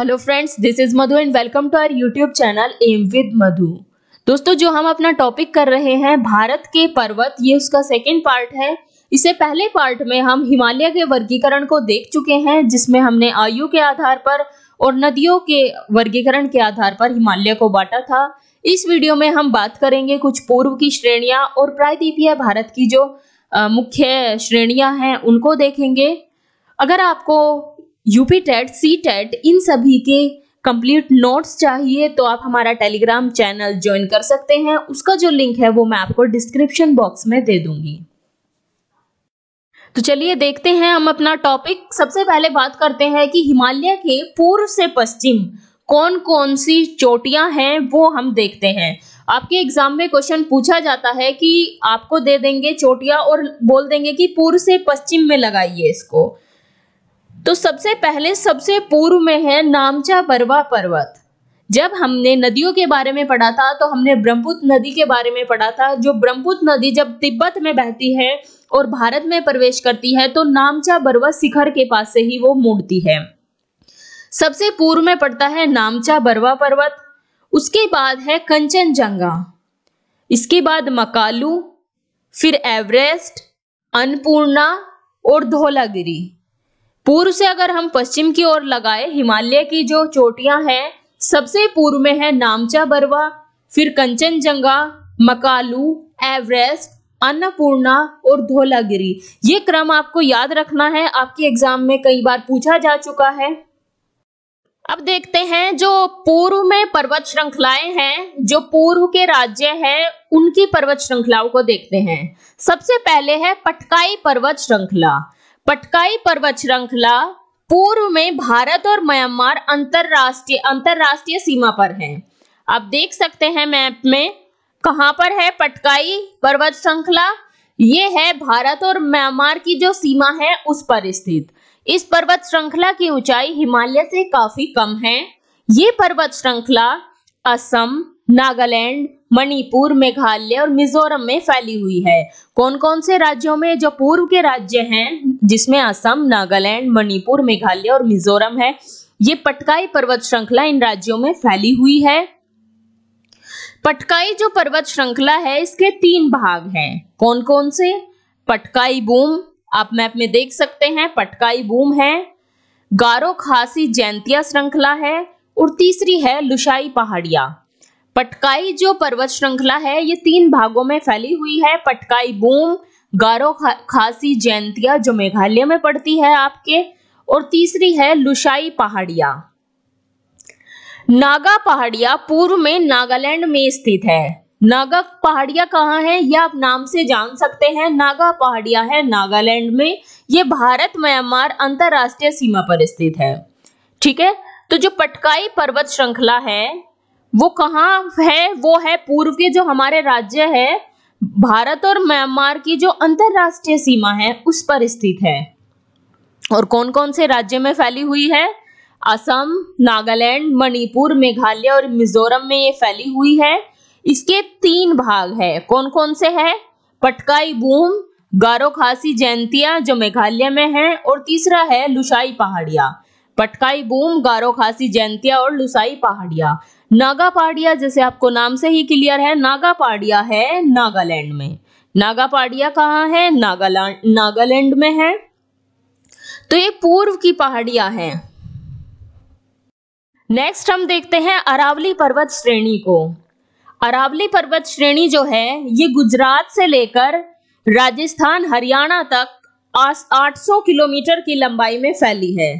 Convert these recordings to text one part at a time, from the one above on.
hello friends this is Madhu and welcome to our YouTube channel M with Madhu दोस्तों जो हम अपना टॉपिक कर रहे हैं भारत के पर्वत ये उसका सेकेंड पार्ट है इससे पहले पार्ट में हम हिमालय के वर्गीकरण को देख चुके हैं जिसमें हमने आयु के आधार पर और नदियों के वर्गीकरण के आधार पर हिमालय को बांटा था इस वीडियो में हम बात करेंगे कुछ पूर्व की श्रेणियाँ और प्रायद्वीपीय भारत की जो मुख्य श्रेणियाँ हैं उनको देखेंगे अगर आपको यूपी टेट सी टेट इन सभी के कंप्लीट नोट्स चाहिए तो आप हमारा टेलीग्राम चैनल ज्वाइन कर सकते हैं उसका जो लिंक है वो मैं आपको डिस्क्रिप्शन बॉक्स में दे दूंगी तो चलिए देखते हैं हम अपना टॉपिक सबसे पहले बात करते हैं कि हिमालय के पूर्व से पश्चिम कौन कौन सी चोटियां हैं वो हम देखते हैं आपके एग्जाम में क्वेश्चन पूछा जाता है कि आपको दे देंगे चोटियां और बोल देंगे कि पूर्व से पश्चिम में लगाइए इसको तो सबसे पहले सबसे पूर्व में है नामचा बरवा पर्वत जब हमने नदियों के बारे में पढ़ा था तो हमने ब्रह्मपुत्र नदी के बारे में पढ़ा था जो ब्रह्मपुत्र नदी जब तिब्बत में बहती है और भारत में प्रवेश करती है तो नामचा बरवा शिखर के पास से ही वो मुड़ती है सबसे पूर्व में पड़ता है नामचा बरवा पर्वत उसके बाद है कंचनजंगा इसके बाद मकालू फिर एवरेस्ट अन्नपूर्णा और धोलागिरी पूर्व से अगर हम पश्चिम की ओर लगाए हिमालय की जो चोटियां हैं सबसे पूर्व में है नामचा बरवा फिर कंचनजंगा मकालू एवरेस्ट अन्नपूर्णा और धोलागिरी ये क्रम आपको याद रखना है आपके एग्जाम में कई बार पूछा जा चुका है अब देखते हैं जो पूर्व में पर्वत श्रृंखलाएं हैं जो पूर्व के राज्य हैं उनकी पर्वत श्रृंखलाओं को देखते हैं सबसे पहले है पटकाई पर्वत श्रृंखला पटकाई पर्वत श्रृंखला पूर्व में भारत और म्यांमार अंतरराष्ट्रीय अंतरराष्ट्रीय सीमा पर है आप देख सकते हैं मैप में कहां पर है पटकाई पर्वत श्रृंखला ये है भारत और म्यांमार की जो सीमा है उस पर स्थित इस पर्वत श्रृंखला की ऊंचाई हिमालय से काफी कम है ये पर्वत श्रृंखला असम नागालैंड मणिपुर मेघालय और मिजोरम में फैली हुई है कौन कौन से राज्यों में जो पूर्व के राज्य हैं जिसमें असम नागालैंड मणिपुर मेघालय और मिजोरम है ये पटकाई पर्वत श्रृंखला इन राज्यों में फैली हुई है पटकाई जो पर्वत श्रृंखला है इसके तीन भाग हैं कौन कौन से पटकाई बूम आप मैप में देख सकते हैं पटकाई बूम है गारो खासी जैंतिया श्रृंखला है और तीसरी है लुशाई पहाड़िया पटकाई जो पर्वत श्रृंखला है ये तीन भागों में फैली हुई है पटकाई बूम गारो खा, खासी जयंतिया जो मेघालय में पड़ती है आपके और तीसरी है लुशाई पहाड़िया नागा पहाड़िया पूर्व में नागालैंड में स्थित है नागा पहाड़िया कहाँ है यह आप नाम से जान सकते हैं नागा पहाड़िया है नागालैंड में ये भारत म्यांमार अंतरराष्ट्रीय सीमा पर स्थित है ठीक है तो जो पटकाई पर्वत श्रृंखला है वो कहाँ है वो है पूर्व के जो हमारे राज्य है भारत और म्यांमार की जो अंतरराष्ट्रीय सीमा है उस पर स्थित है और कौन कौन से राज्य में फैली हुई है असम नागालैंड मणिपुर मेघालय और मिजोरम में ये फैली हुई है इसके तीन भाग है कौन कौन से है पटकाई बूम गारो खासी जयंतिया जो मेघालय में है और तीसरा है लुसाई पहाड़िया पटकाई बूम गारो खासी जयंतिया और लुसाई पहाड़िया नागापाडिया जैसे आपको नाम से ही क्लियर है नागापाडिया है नागालैंड में नागापाडिया कहाँ है नागालैंड नागालैंड में है तो ये पूर्व की पहाड़ियां हैं नेक्स्ट हम देखते हैं अरावली पर्वत श्रेणी को अरावली पर्वत श्रेणी जो है ये गुजरात से लेकर राजस्थान हरियाणा तक 800 किलोमीटर की लंबाई में फैली है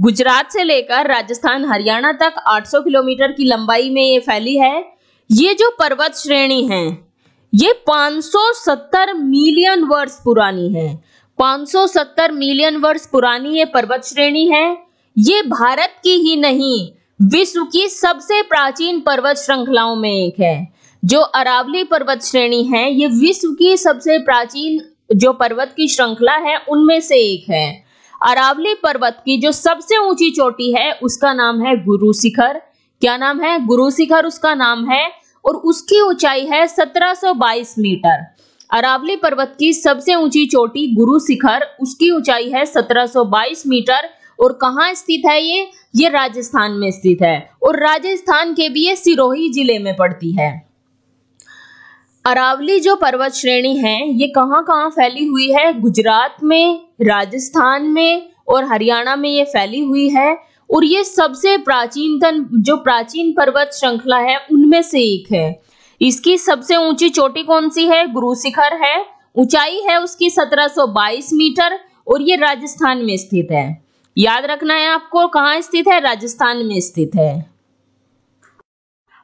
गुजरात से लेकर राजस्थान हरियाणा तक 800 किलोमीटर की लंबाई में ये फैली है ये जो पर्वत श्रेणी है ये 570 मिलियन वर्ष पुरानी है 570 मिलियन वर्ष पुरानी ये पर्वत श्रेणी है ये भारत की ही नहीं विश्व की सबसे प्राचीन पर्वत श्रृंखलाओं में एक है जो अरावली पर्वत श्रेणी है ये विश्व की सबसे प्राचीन जो पर्वत की श्रृंखला है उनमें से एक है अरावली पर्वत की जो सबसे ऊंची चोटी है उसका नाम है गुरु शिखर क्या नाम है गुरु शिखर उसका नाम है और उसकी ऊंचाई है 1722 मीटर अरावली पर्वत की सबसे ऊंची चोटी गुरु शिखर उसकी ऊंचाई है 1722 मीटर और कहाँ स्थित है ये ये राजस्थान में स्थित है और राजस्थान के भी ये सिरोही जिले में पड़ती है अरावली जो पर्वत श्रेणी है ये कहाँ कहाँ फैली हुई है गुजरात में राजस्थान में और हरियाणा में ये फैली हुई है और ये सबसे प्राचीनतन जो प्राचीन पर्वत श्रृंखला है उनमें से एक है इसकी सबसे ऊंची चोटी कौन सी है गुरु शिखर है ऊंचाई है उसकी 1722 मीटर और ये राजस्थान में स्थित है याद रखना है आपको कहाँ स्थित है राजस्थान में स्थित है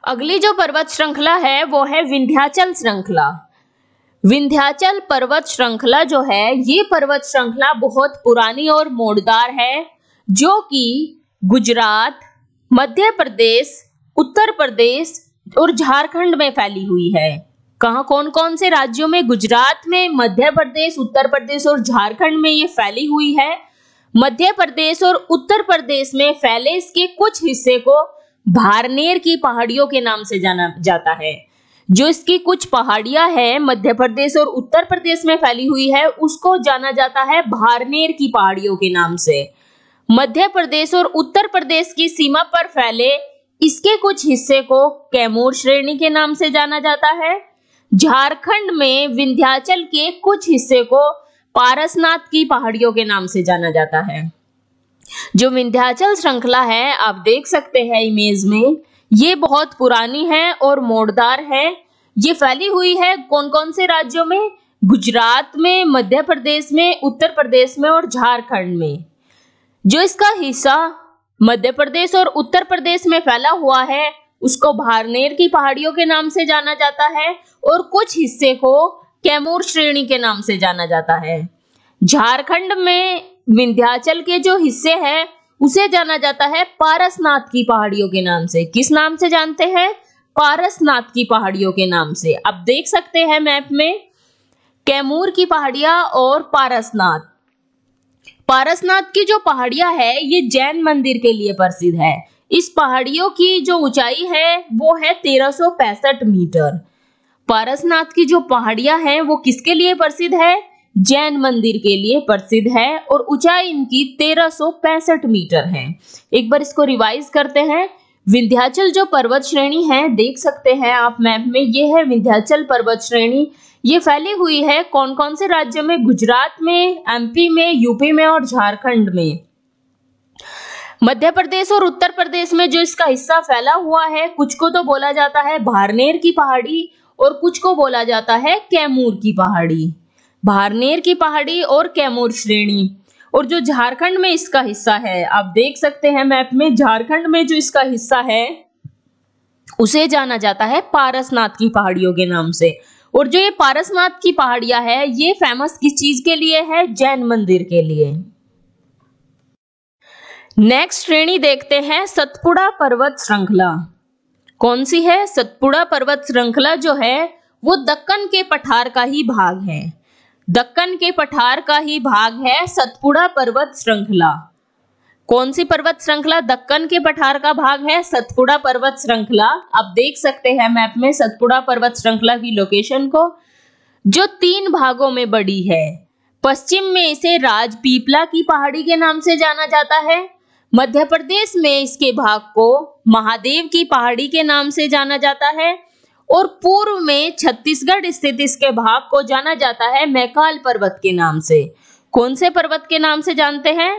अगली जो पर्वत श्रृंखला है वो है विंध्याचल श्रृंखला विंध्याचल पर्वत श्रृंखला जो है ये पर्वत श्रृंखला बहुत पुरानी और मोड़दार है जो कि गुजरात मध्य प्रदेश उत्तर प्रदेश और झारखंड में फैली हुई है कहा कौन कौन से राज्यों में गुजरात में मध्य प्रदेश उत्तर प्रदेश और झारखंड में ये फैली हुई है मध्य प्रदेश और उत्तर प्रदेश में फैले इसके कुछ हिस्से को भारनेर की पहाड़ियों के नाम से जाना जाता है जो इसकी कुछ पहाड़ियां हैं मध्य प्रदेश और उत्तर प्रदेश में फैली हुई है उसको जाना जाता है भारनेर की पहाड़ियों के नाम से मध्य प्रदेश और उत्तर प्रदेश की सीमा पर फैले इसके कुछ हिस्से को कैमूर श्रेणी के नाम से जाना जाता है झारखंड में विंध्याचल के कुछ हिस्से को पारसनाथ की पहाड़ियों के नाम से जाना जाता है जो विंध्याचल श्रृंखला है आप देख सकते हैं इमेज में ये बहुत पुरानी है और मोड़दार है ये फैली हुई है कौन कौन से राज्यों में गुजरात में मध्य प्रदेश में उत्तर प्रदेश में और झारखंड में जो इसका हिस्सा मध्य प्रदेश और उत्तर प्रदेश में फैला हुआ है उसको भारनेर की पहाड़ियों के नाम से जाना जाता है और कुछ हिस्से को कैमूर श्रेणी के नाम से जाना जाता है झारखंड में विंध्याचल के जो हिस्से हैं उसे जाना जाता है पारसनाथ की पहाड़ियों के नाम से किस नाम से जानते हैं पारसनाथ की पहाड़ियों के नाम से आप देख सकते हैं मैप में कैमूर की पहाड़िया और पारसनाथ पारसनाथ की जो पहाड़िया है ये जैन मंदिर के लिए प्रसिद्ध है इस पहाड़ियों की जो ऊंचाई है वो है तेरह मीटर पारसनाथ की जो पहाड़िया है वो किसके लिए प्रसिद्ध है जैन मंदिर के लिए प्रसिद्ध है और ऊंचाई इनकी 1365 मीटर है एक बार इसको रिवाइज करते हैं विंध्याचल जो पर्वत श्रेणी है देख सकते हैं आप मैप में ये है विंध्याचल पर्वत श्रेणी ये फैली हुई है कौन कौन से राज्य में गुजरात में एमपी में यूपी में और झारखंड में मध्य प्रदेश और उत्तर प्रदेश में जो इसका हिस्सा फैला हुआ है कुछ को तो बोला जाता है भारनेर की पहाड़ी और कुछ को बोला जाता है कैमूर की पहाड़ी भारनेर की पहाड़ी और कैमूर श्रेणी और जो झारखंड में इसका हिस्सा है आप देख सकते हैं मैप में झारखंड में जो इसका हिस्सा है उसे जाना जाता है पारसनाथ की पहाड़ियों के नाम से और जो ये पारसनाथ की पहाड़ियां है ये फेमस किस चीज के लिए है जैन मंदिर के लिए नेक्स्ट श्रेणी देखते हैं सतपुड़ा पर्वत श्रृंखला कौन सी है सतपुड़ा पर्वत श्रृंखला जो है वो दक्कन के पठार का ही भाग है दक्कन के पठार का ही भाग है सतपुड़ा पर्वत श्रृंखला कौन सी पर्वत श्रृंखला दक्कन के पठार का भाग है सतपुड़ा पर्वत श्रृंखला आप देख सकते हैं मैप में सतपुड़ा पर्वत श्रृंखला की लोकेशन को जो तीन भागों में बड़ी है पश्चिम में इसे राजपीपला की पहाड़ी के नाम से जाना जाता है मध्य प्रदेश में इसके भाग को महादेव की पहाड़ी के नाम से जाना जाता है और पूर्व में छत्तीसगढ़ स्थित इसके भाग को जाना जाता है मैकाल पर्वत के नाम से कौन से पर्वत के नाम से जानते हैं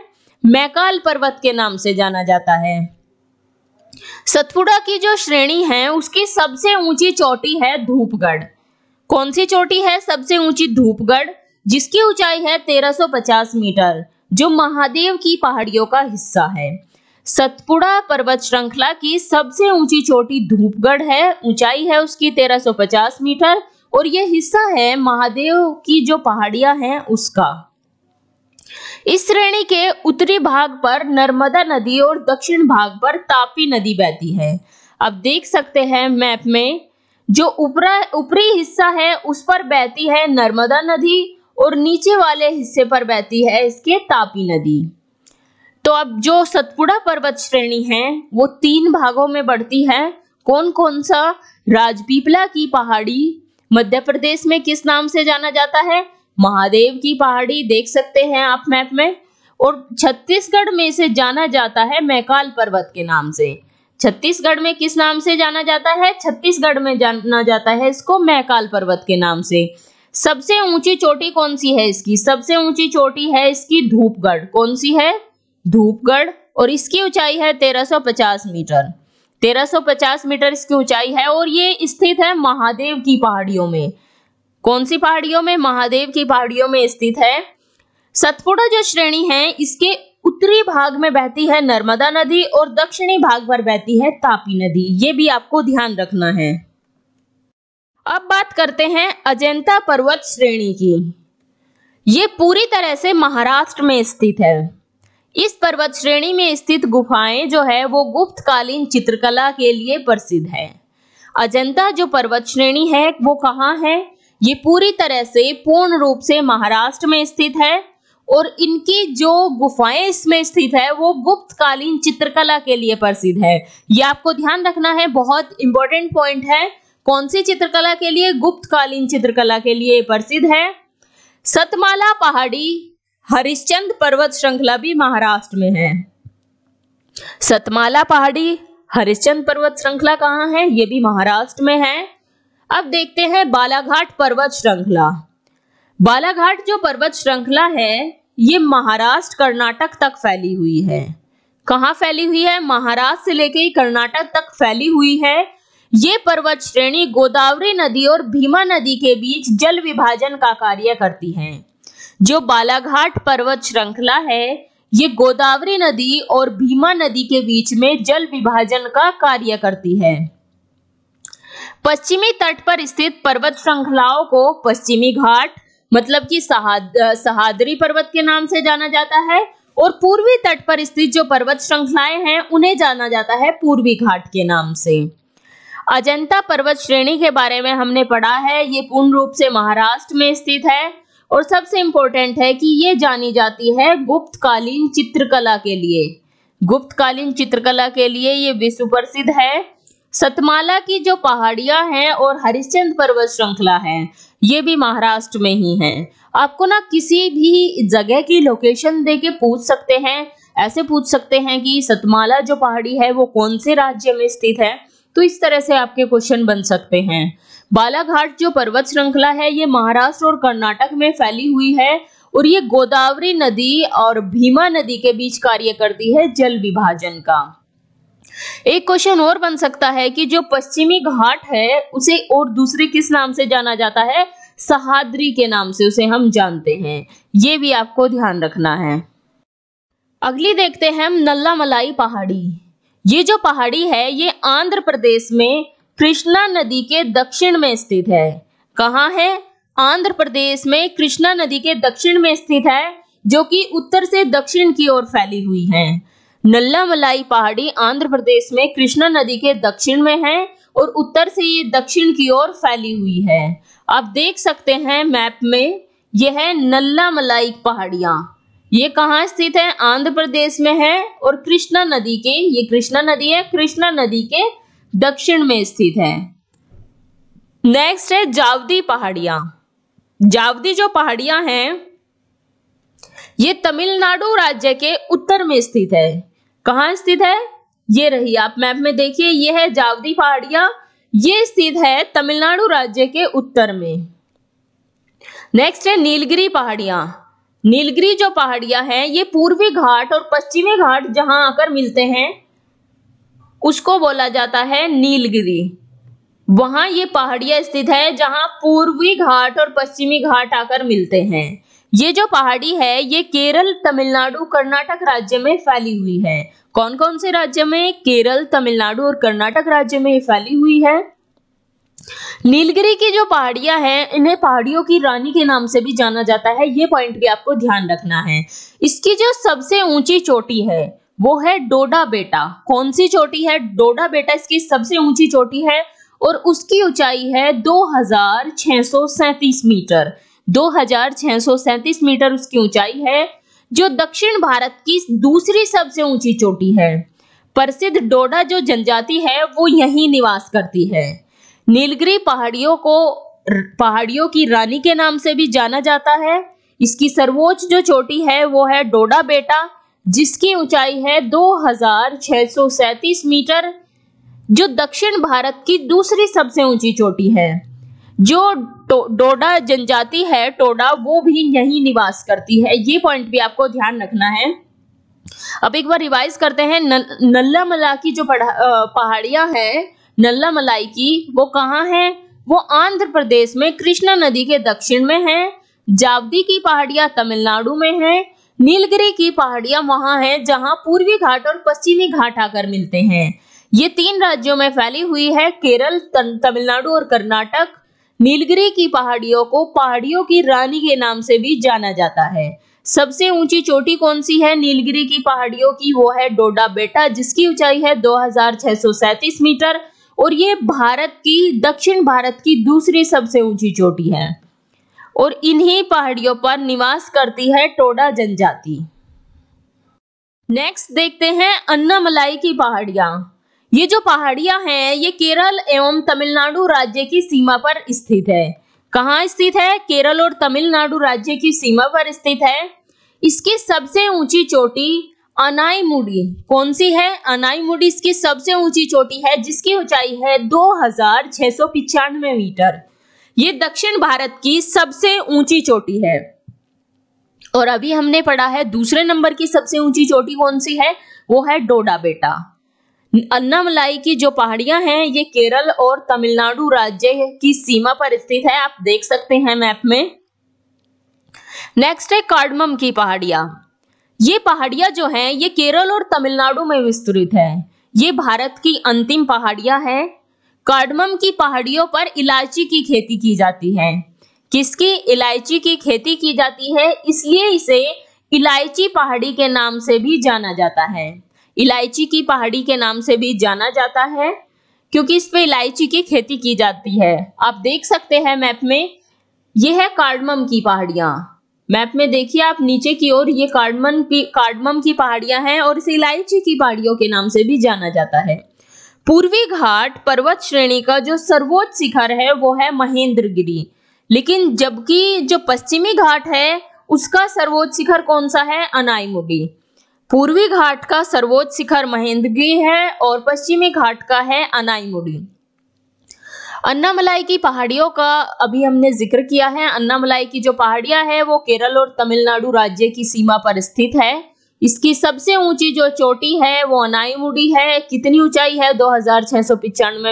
मैकाल पर्वत के नाम से जाना जाता है सतपुड़ा की जो श्रेणी है उसकी सबसे ऊंची चोटी है धूपगढ़ कौन सी चोटी है सबसे ऊंची धूपगढ़ जिसकी ऊंचाई है 1350 मीटर जो महादेव की पहाड़ियों का हिस्सा है सतपुड़ा पर्वत श्रृंखला की सबसे ऊंची चोटी धूपगढ़ है ऊंचाई है उसकी 1350 मीटर और यह हिस्सा है महादेव की जो पहाड़ियां हैं उसका इस श्रेणी के उत्तरी भाग पर नर्मदा नदी और दक्षिण भाग पर तापी नदी बहती है अब देख सकते हैं मैप में जो ऊपरा ऊपरी हिस्सा है उस पर बहती है नर्मदा नदी और नीचे वाले हिस्से पर बहती है इसके तापी नदी तो अब जो सतपुड़ा पर्वत श्रेणी है वो तीन भागों में बढ़ती है कौन कौन सा राजपीपला की पहाड़ी मध्य प्रदेश में किस नाम से जाना जाता है महादेव की पहाड़ी देख सकते हैं आप मैप में और छत्तीसगढ़ में इसे जाना जाता है मैकाल पर्वत के नाम से छत्तीसगढ़ में किस नाम से जाना जाता है छत्तीसगढ़ में जाना जाता है इसको मैकाल पर्वत के नाम से सबसे ऊंची चोटी कौन सी है इसकी सबसे ऊंची चोटी है इसकी धूपगढ़ कौन सी है धूपगढ़ और इसकी ऊंचाई है 1350 मीटर 1350 मीटर इसकी ऊंचाई है और ये स्थित है महादेव की पहाड़ियों में कौन सी पहाड़ियों में महादेव की पहाड़ियों में स्थित है सतपुड़ा जो श्रेणी है इसके उत्तरी भाग में बहती है नर्मदा नदी और दक्षिणी भाग पर बहती है तापी नदी ये भी आपको ध्यान रखना है अब बात करते हैं अजंता पर्वत श्रेणी की ये पूरी तरह से महाराष्ट्र में स्थित है इस पर्वत श्रेणी में स्थित गुफाएं जो है वो गुप्त कालीन चित्रकला के लिए प्रसिद्ध है अजंता जो पर्वत श्रेणी है वो कहाँ है ये पूरी तरह से पूर्ण रूप से महाराष्ट्र में स्थित है और इनकी जो गुफाएं इसमें स्थित है वो गुप्त कालीन चित्रकला के लिए प्रसिद्ध है ये आपको ध्यान रखना है बहुत इंपॉर्टेंट पॉइंट है कौन सी चित्रकला के लिए गुप्तकालीन चित्रकला के लिए प्रसिद्ध है सतमाला पहाड़ी हरिश्चंद पर्वत श्रृंखला भी महाराष्ट्र में है सतमाला पहाड़ी हरिश्चंद पर्वत श्रृंखला कहाँ है ये भी महाराष्ट्र में है अब देखते हैं बालाघाट पर्वत श्रृंखला बालाघाट जो पर्वत श्रृंखला है ये महाराष्ट्र कर्नाटक तक फैली हुई है कहाँ फैली हुई है महाराष्ट्र से लेके कर्नाटक तक फैली हुई है ये पर्वत श्रेणी गोदावरी नदी और भीमा नदी के बीच जल विभाजन का कार्य करती है जो बालाघाट पर्वत श्रृंखला है ये गोदावरी नदी और भीमा नदी के बीच में जल विभाजन का कार्य करती है पश्चिमी तट पर स्थित पर्वत श्रृंखलाओं को पश्चिमी घाट मतलब कि सहादरी पर्वत के नाम से जाना जाता है और पूर्वी तट पर स्थित जो पर्वत श्रृंखलाएं हैं उन्हें जाना जाता है पूर्वी घाट के नाम से अजंता पर्वत श्रेणी के बारे में हमने पढ़ा है ये पूर्ण रूप से महाराष्ट्र में स्थित है और सबसे इम्पोर्टेंट है कि ये जानी जाती है गुप्तकालीन चित्रकला के लिए गुप्तकालीन चित्रकला के लिए ये विश्व प्रसिद्ध है सतमाला की जो पहाड़ियां हैं और हरिश्चंद पर्वत श्रृंखला है ये भी महाराष्ट्र में ही है आपको ना किसी भी जगह की लोकेशन दे के पूछ सकते हैं ऐसे पूछ सकते हैं कि सतमाला जो पहाड़ी है वो कौन से राज्य में स्थित है तो इस तरह से आपके क्वेश्चन बन सकते हैं बालाघाट जो पर्वत श्रृंखला है ये महाराष्ट्र और कर्नाटक में फैली हुई है और ये गोदावरी नदी और भीमा नदी के बीच कार्य करती है जल विभाजन का एक क्वेश्चन और बन सकता है कि जो पश्चिमी घाट है उसे और दूसरे किस नाम से जाना जाता है सहाद्री के नाम से उसे हम जानते हैं ये भी आपको ध्यान रखना है अगली देखते हैं हम नल्ला मलाई पहाड़ी ये जो पहाड़ी है ये आंध्र प्रदेश में कृष्णा नदी के दक्षिण में स्थित है कहाँ है आंध्र प्रदेश में कृष्णा नदी के दक्षिण में स्थित है जो कि उत्तर से दक्षिण की ओर फैली हुई है नल्ला मलाई पहाड़ी आंध्र प्रदेश में कृष्णा नदी के दक्षिण में है और उत्तर से ये दक्षिण की ओर फैली हुई है आप देख सकते हैं मैप में यह है नल्ला मलाई पहाड़िया ये कहाँ स्थित है आंध्र प्रदेश में है और कृष्णा नदी के ये कृष्णा नदी है कृष्णा नदी के दक्षिण में स्थित है नेक्स्ट है जावदी पहाड़ियां जावदी जो पहाड़ियां हैं ये तमिलनाडु राज्य के उत्तर में स्थित है कहाँ स्थित है ये रही आप मैप में देखिए ये है जावदी पहाड़ियां ये स्थित है तमिलनाडु राज्य के उत्तर में नेक्स्ट है नीलगिरी पहाड़ियां नीलगिरी जो पहाड़ियां हैं ये पूर्वी घाट और पश्चिमी घाट जहां आकर मिलते हैं उसको बोला जाता है नीलगिरी वहां ये पहाड़ियां स्थित है जहां पूर्वी घाट और पश्चिमी घाट आकर मिलते हैं ये जो पहाड़ी है ये केरल तमिलनाडु कर्नाटक राज्य में फैली हुई है कौन कौन से राज्य में केरल तमिलनाडु और कर्नाटक राज्य में ये फैली हुई है नीलगिरी की जो पहाड़ियां हैं इन्हें पहाड़ियों की रानी के नाम से भी जाना जाता है ये पॉइंट भी आपको ध्यान रखना है इसकी जो सबसे ऊंची चोटी है वो है डोडा बेटा कौन सी चोटी है डोडा बेटा इसकी सबसे ऊंची चोटी है और उसकी ऊंचाई है 2637 मीटर 2637 मीटर उसकी ऊंचाई है जो दक्षिण भारत की दूसरी सबसे ऊंची चोटी है प्रसिद्ध डोडा जो जनजाति है वो यहीं निवास करती है नीलगिरी पहाड़ियों को पहाड़ियों की रानी के नाम से भी जाना जाता है इसकी सर्वोच्च जो चोटी है वो है डोडा बेटा जिसकी ऊंचाई है 2637 मीटर जो दक्षिण भारत की दूसरी सबसे ऊंची चोटी है जो डोडा जनजाति है टोडा वो भी यही निवास करती है ये पॉइंट भी आपको ध्यान रखना है अब एक बार रिवाइज करते हैं न, नल्ला मला की जो पहाड़ियां है नल्ला मलाई की वो कहाँ है वो आंध्र प्रदेश में कृष्णा नदी के दक्षिण में है जावदी की पहाड़ियां तमिलनाडु में है नीलगिरी की पहाड़ियां वहां हैं जहां पूर्वी घाट और पश्चिमी घाट आकर मिलते हैं ये तीन राज्यों में फैली हुई है केरल तमिलनाडु और कर्नाटक नीलगिरी की पहाड़ियों को पहाड़ियों की रानी के नाम से भी जाना जाता है सबसे ऊंची चोटी कौन सी है नीलगिरी की पहाड़ियों की वो है डोडा बेटा जिसकी ऊंचाई है दो मीटर और ये भारत की दक्षिण भारत की दूसरी सबसे ऊंची चोटी है और इन्हीं पहाड़ियों पर निवास करती है टोडा जनजाति नेक्स्ट देखते हैं अन्नामलाई की पहाड़ियां ये जो पहाड़ियां हैं ये केरल एवं तमिलनाडु राज्य की सीमा पर स्थित है कहाँ स्थित है केरल और तमिलनाडु राज्य की सीमा पर स्थित है इसकी सबसे ऊंची चोटी अनाईमुडी कौन सी है अनाईमुडी इसकी सबसे ऊंची चोटी है जिसकी ऊंचाई है दो हजार छह सौ पिचानवे मीटर ये दक्षिण भारत की सबसे ऊंची चोटी है और अभी हमने पढ़ा है दूसरे नंबर की सबसे ऊंची चोटी कौन सी है वो है डोडा बेटा अन्नामलाई की जो पहाड़ियां हैं ये केरल और तमिलनाडु राज्य की सीमा पर स्थित है आप देख सकते हैं मैप में नेक्स्ट है कार्डमम की पहाड़ियां ये पहाड़ियां जो हैं ये केरल और तमिलनाडु में विस्तृत है ये भारत की अंतिम पहाड़ियां हैं कार्डमम की पहाड़ियों पर इलायची की खेती की जाती है किसकी इलायची की खेती की जाती है इसलिए इसे इलायची पहाड़ी के नाम से भी जाना जाता है इलायची की पहाड़ी के नाम से भी जाना जाता है क्योंकि इस पे इलायची की खेती की जाती है आप देख सकते हैं मैप में यह है कार्डमम की पहाड़ियाँ मैप में देखिए आप नीचे की ओर ये कार्डमन की कार्डमम की पहाड़ियां हैं और इसे इलायची की पहाड़ियों के नाम से भी जाना जाता है पूर्वी घाट पर्वत श्रेणी का जो सर्वोच्च शिखर है वो है महेंद्रगिरी लेकिन जबकि जो पश्चिमी घाट है उसका सर्वोच्च शिखर कौन सा है अनाईमुडी पूर्वी घाट का सर्वोच्च शिखर महेंद्रगिरी है और पश्चिमी घाट का है अनाईमुडी अन्नामलाई की पहाड़ियों का अभी हमने जिक्र किया है अन्नामलाई की जो पहाड़ियां है वो केरल और तमिलनाडु राज्य की सीमा पर स्थित है इसकी सबसे ऊंची जो चोटी है वो अनाईमुडी है कितनी ऊंचाई है दो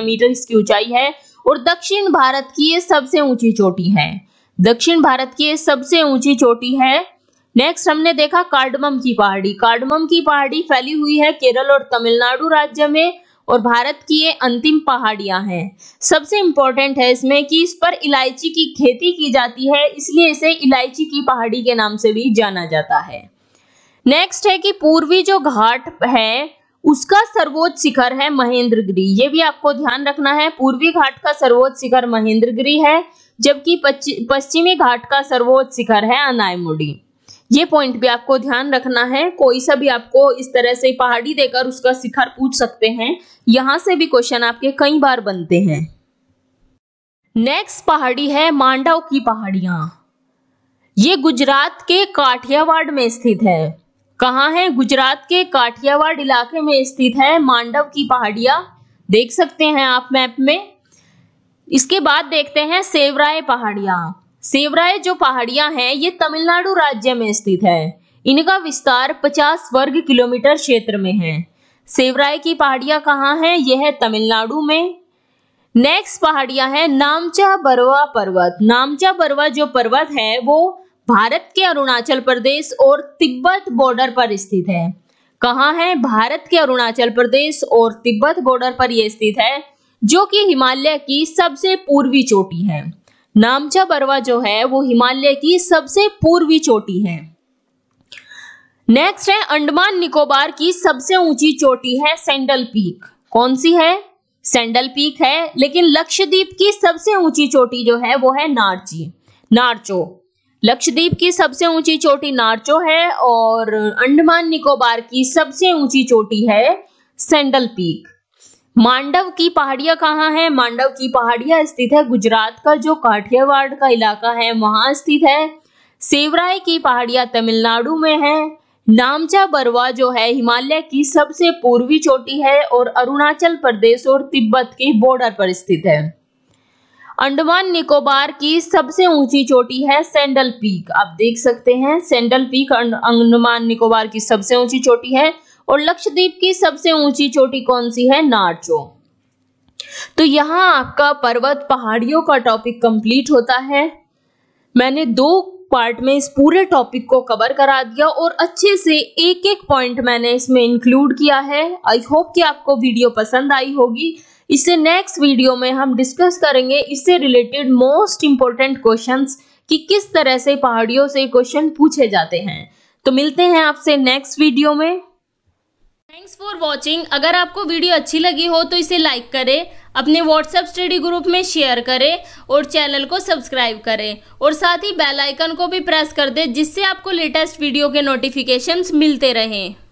मीटर इसकी ऊंचाई है और दक्षिण भारत की ये सबसे ऊंची चोटी है दक्षिण भारत की ये सबसे ऊंची चोटी है नेक्स्ट हमने देखा कार्डमम की पहाड़ी कार्डमम की पहाड़ी फैली हुई है केरल और तमिलनाडु राज्य में और भारत की ये अंतिम पहाड़ियां हैं सबसे इंपॉर्टेंट है इसमें कि इस पर इलायची की खेती की जाती है इसलिए इसे इलायची की पहाड़ी के नाम से भी जाना जाता है नेक्स्ट है कि पूर्वी जो घाट है उसका सर्वोच्च शिखर है महेंद्रगिरी ये भी आपको ध्यान रखना है पूर्वी घाट का सर्वोच्च शिखर महेंद्रगिरी है जबकि पश्चिमी घाट का सर्वोच्च शिखर है अनायमुडी ये पॉइंट भी आपको ध्यान रखना है कोई सा भी आपको इस तरह से पहाड़ी देकर उसका शिखर पूछ सकते हैं यहां से भी क्वेश्चन आपके कई बार बनते हैं नेक्स्ट पहाड़ी है मांडव की पहाड़ियां ये गुजरात के काठियावाड़ में स्थित है कहाँ है गुजरात के काठियावाड़ इलाके में स्थित है मांडव की पहाड़िया देख सकते हैं आप मैप में इसके बाद देखते हैं सेवराय पहाड़िया सेवराय जो पहाड़िया हैं ये तमिलनाडु राज्य में स्थित है इनका विस्तार 50 वर्ग किलोमीटर क्षेत्र में है सेवराय की पहाड़िया कहाँ है यह है तमिलनाडु में नेक्स्ट पहाड़िया है नामचा बरवा पर्वत नामचा बरवा जो पर्वत है वो भारत के अरुणाचल प्रदेश और तिब्बत बॉर्डर पर स्थित है कहा है भारत के अरुणाचल प्रदेश और तिब्बत बॉर्डर पर यह स्थित है जो कि हिमालय की सबसे पूर्वी चोटी है नामचा बरवा जो है वो हिमालय की सबसे पूर्वी चोटी है नेक्स्ट है अंडमान निकोबार की सबसे ऊंची चोटी है सेंडल पीक कौन सी है सेंडल पीक है लेकिन लक्षद्वीप की सबसे ऊंची चोटी जो है वो है नारची नारचो लक्षद्वीप की सबसे ऊंची चोटी नार्चो है और अंडमान निकोबार की सबसे ऊंची चोटी है सेंडल पीक मांडव की पहाड़ियां कहाँ है मांडव की पहाड़ियां स्थित है गुजरात का जो काठियावाड़ का इलाका है वहां स्थित है सेवराय की पहाड़ियां तमिलनाडु में है नामचा बरवा जो है हिमालय की सबसे पूर्वी चोटी है और अरुणाचल प्रदेश और तिब्बत के बॉर्डर पर स्थित है अंडमान निकोबार की सबसे ऊंची चोटी है सेंडल पीक आप देख सकते हैं सेंडल पीक अंडमान निकोबार की सबसे ऊंची चोटी है और लक्षद्वीप की सबसे ऊंची चोटी कौन सी है नारचो तो यहाँ आपका पर्वत पहाड़ियों का टॉपिक कंप्लीट होता है मैंने दो पार्ट में इस पूरे टॉपिक को कवर करा दिया और अच्छे से एक एक पॉइंट मैंने इसमें इंक्लूड किया है आई होप कि आपको वीडियो पसंद आई होगी इससे नेक्स्ट वीडियो में हम डिस्कस करेंगे इससे रिलेटेड मोस्ट इम्पोर्टेंट क्वेश्चन कि किस तरह से पहाड़ियों से क्वेश्चन पूछे जाते हैं तो मिलते हैं आपसे नेक्स्ट वीडियो में थैंक्स फॉर वॉचिंग अगर आपको वीडियो अच्छी लगी हो तो इसे लाइक करें अपने व्हाट्सएप स्टडी ग्रुप में शेयर करें और चैनल को सब्सक्राइब करें और साथ ही बेल आइकन को भी प्रेस कर दें जिससे आपको लेटेस्ट वीडियो के नोटिफिकेशंस मिलते रहें